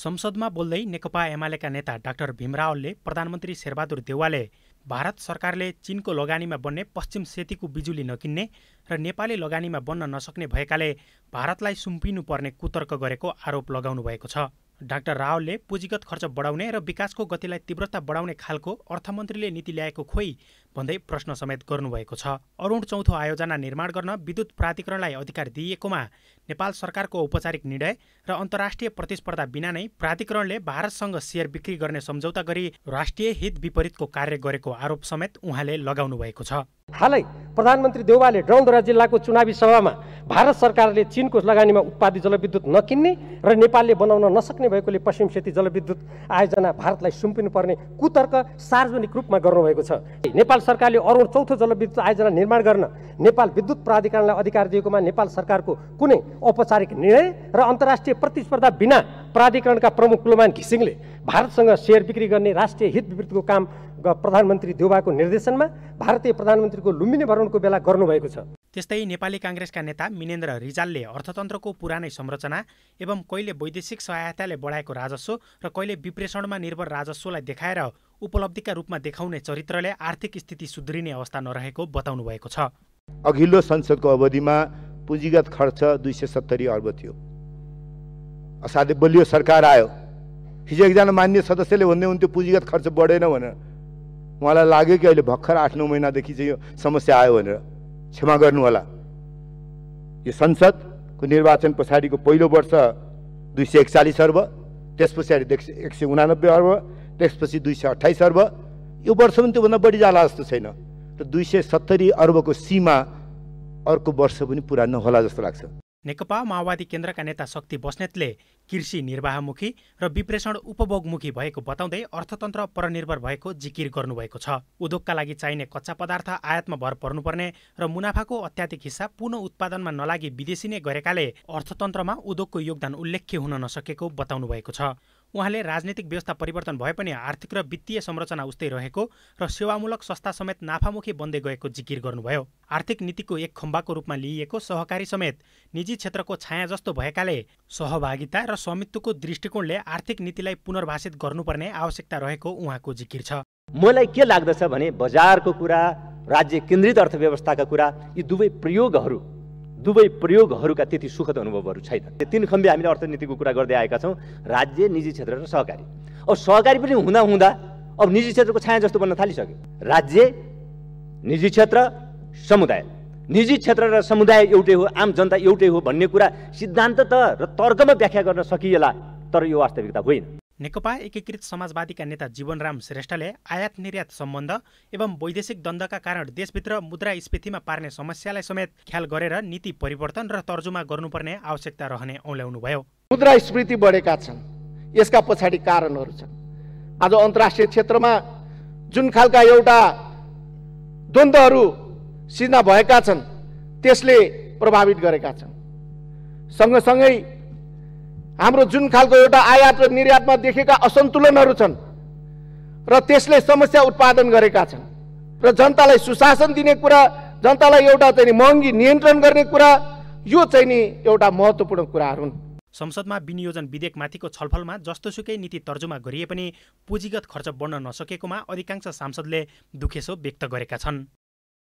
संसदमा बोल्दै नेकपा एमालेका नेता डाक्टर भीमरावलले प्रधानमन्त्री शेरबहादुर देवालले भारत सरकारले चिनको लगानीमा बन्ने पश्चिम सेतीको बिजुली नकिन्ने र नेपाली लगानीमा बन्न नसक्ने भएकाले भारतलाई सुम्पिनुपर्ने कुतर्क गरेको आरोप लगाउनु भएको छ डाक्टर रावलले पुँजीगत खर्च बढाउने र विकासको गतिलाई तीव्रता बढाउने खालको अर्थमन्त्रीले नीति ल्याएको खोइ भन्दै प्रश्न समेत गर्नुभएको छ अरुण चौथो आयोजना निर्माण गर्न विद्युत प्राधिकरणलाई अधिकार दिइएकोमा नेपाल सरकारको औपचारिक निर्णय र अन्तर्राष्ट्रिय प्रतिस्पर्धा बिना नै प्राधिकरणले भारतसँग सेयर बिक्री गर्ने सम्झौता गरी राष्ट्रिय हित विपरीतको कार्य गरेको आरोप समेत उहाँले लगाउनु भएको छ हालै प्रधानमन्त्री देउवाले डोन्दरा जिल्लाको चुनावी सभामा भारत सरकारले चिनको लगानीमा उत्पादित जलविद्युत नकिन्ने र नेपालले बनाउन नसक्ने भएकोले पश्चिम सेती जलविद्युत आयोजना भारतलाई सुम्पिनुपर्ने कुतर्क सार्वजनिक रूपमा गर्नुभएको छ नेपाल सरकारले अरू चौथो जलविद्युत आयोजना निर्माण गर्न नेपाल विद्युत प्राधिकरणलाई अधिकार दिएकोमा नेपाल सरकारको कुनै औपचारिक निर्णय र अन्तर्राष्ट्रिय प्रतिस्पर्धा बिना प्राधिकरणका प्रमुख कुलमान घिसिङले भारतसँग सेयर बिक्री गर्ने राष्ट्रिय हित विवृत्तिको काम प्रधानमन्त्री देउबाको निर्देशनमा भारतीय प्रधानमन्त्रीको लुम्बिनी भ्रमणको बेला गर्नुभएको छ त्यस्तै नेपाली काङ्ग्रेसका नेता मिनेन्द्र रिजालले अर्थतन्त्रको पुरानै संरचना एवं कहिले वैदेशिक सहायताले बढाएको राजस्व र कहिले विप्रेषणमा निर्भर राजस्वलाई देखाएर उपलब्धिका रूपमा देखाउने चरित्रले आर्थिक स्थिति सुध्रिने अवस्था नरहेको बताउनु भएको छ अघिल्लो संसदको अवधिमा पुँजीगत खर्च दुई सय सत्तरी अर्ब थियो असाध्य बलियो सरकार आयो हिजो एकजना मान्य सदस्यले भन्दै हुन्थ्यो पुँजीगत खर्च बढेन भनेर उहाँलाई लाग्यो कि अहिले भर्खर आठ नौ महिनादेखि चाहिँ यो समस्या आयो भनेर क्षमा गर्नुहोला यो संसदको निर्वाचन पछाडिको पहिलो वर्ष दुई सय एकचालिस अर्ब त्यस पछाडि एक सय उनानब्बे अर्ब त्यसपछि दुई सय अठाइस अर्ब यो वर्ष पनि त्योभन्दा बढी जाला जस्तो छैन र दुई सय सत्तरी अर्बको सीमा अर्को वर्ष पनि पुरा नहोला जस्तो लाग्छ नेकपा माओवादी केन्द्रका नेता शक्ति बस्नेतले कृषि निर्वाहमुखी र विप्रेषण उपभोगमुखी भएको बताउँदै अर्थतन्त्र परनिर्भर भएको जिकिर गर्नुभएको छ उद्योगका लागि चाहिने कच्चा पदार्थ आयातमा भर पर्नुपर्ने र मुनाफाको अत्याधिक हिस्सा पुनः उत्पादनमा नलागी विदेशी नै गरेकाले अर्थतन्त्रमा उद्योगको योगदान उल्लेख्य हुन नसकेको बताउनु भएको छ उहाँले राजनीतिक व्यवस्था परिवर्तन भए पनि आर्थिक र वित्तीय संरचना उस्तै रहेको र सेवामूलक संस्था समेत नाफामुखी बन्दै गएको जिकिर गर्नुभयो आर्थिक नीतिको एक खम्बाको रूपमा लिइएको सहकारी समेत निजी क्षेत्रको छाया जस्तो भएकाले सहभागिता र स्वामित्वको दृष्टिकोणले आर्थिक नीतिलाई पुनर्भाषित गर्नुपर्ने आवश्यकता रहेको उहाँको जिकिर छ मलाई के लाग्दछ भने बजारको कुरा राज्य केन्द्रित अर्थव्यवस्थाका कुरा यी दुवै प्रयोगहरू दुवै प्रयोगहरूका त्यति सुखद अनुभवहरू छैन त्यो तिन खम्बी हामीले अर्थनीतिको कुरा गर्दै आएका छौँ राज्य निजी क्षेत्र र सहकारी अब सहकारी पनि हुँदा हुँदा अब निजी क्षेत्रको छाया जस्तो बन्न थालिसक्यो राज्य निजी क्षेत्र समुदाय निजी क्षेत्र र समुदाय एउटै हो आम जनता एउटै हो भन्ने कुरा सिद्धान्त त र तर्कमा व्याख्या गर्न सकिएला तर यो वास्तविकता होइन नेकपा एकीकृत समाजवादीका नेता जीवनराम श्रेष्ठले आयात निर्यात सम्बन्ध एवं वैदेशिक द्वन्द्वका कारण देशभित्र मुद्रा स्फीतिमा पार्ने समस्यालाई समेत ख्याल गरेर नीति परिवर्तन र तर्जुमा गर्नुपर्ने आवश्यकता रहने औल्याउनुभयो स्फीति बढेका छन् यसका पछाडि कारणहरू छन् आज अन्तर्राष्ट्रिय क्षेत्रमा जुन खालका एउटा द्वन्द्वहरू सिर्जना भएका छन् त्यसले प्रभावित गरेका छन् सँगसँगै हाम्रो जुन खालको एउटा आयात र निर्यातमा देखेका असन्तुलनहरू छन् र त्यसले समस्या उत्पादन गरेका छन् र जनतालाई सुशासन दिने कुरा जनतालाई एउटा चाहिँ महँगी नियन्त्रण गर्ने कुरा यो चाहिँ नि एउटा महत्त्वपूर्ण कुराहरू हुन् संसदमा विनियोजन विधेयकमाथिको छलफलमा जस्तोसुकै नीति तर्जुमा गरिए पनि पुँजीगत खर्च बढ्न नसकेकोमा अधिकांश सांसदले दुखेसो व्यक्त गरेका छन्